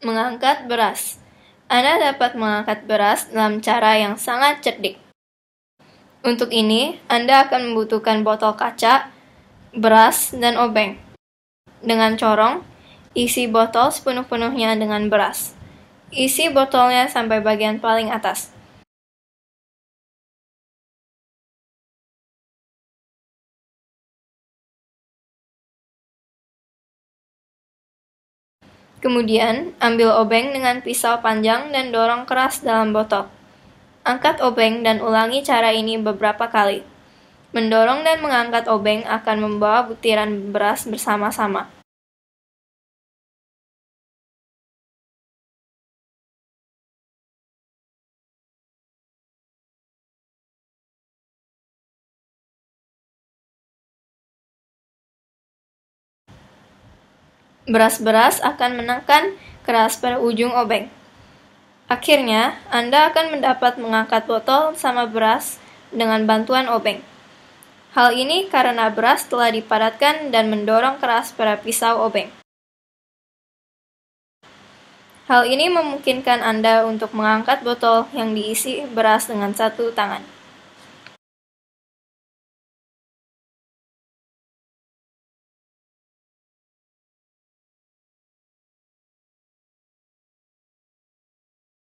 Mengangkat beras. Anda dapat mengangkat beras dalam cara yang sangat cerdik. Untuk ini, Anda akan membutuhkan botol kaca, beras, dan obeng. Dengan corong, isi botol sepenuh-penuhnya dengan beras. Isi botolnya sampai bagian paling atas. Kemudian, ambil obeng dengan pisau panjang dan dorong keras dalam botol. Angkat obeng dan ulangi cara ini beberapa kali. Mendorong dan mengangkat obeng akan membawa butiran beras bersama-sama. Beras-beras akan menekan keras pada ujung obeng. Akhirnya, Anda akan mendapat mengangkat botol sama beras dengan bantuan obeng. Hal ini karena beras telah dipadatkan dan mendorong keras pada pisau obeng. Hal ini memungkinkan Anda untuk mengangkat botol yang diisi beras dengan satu tangan.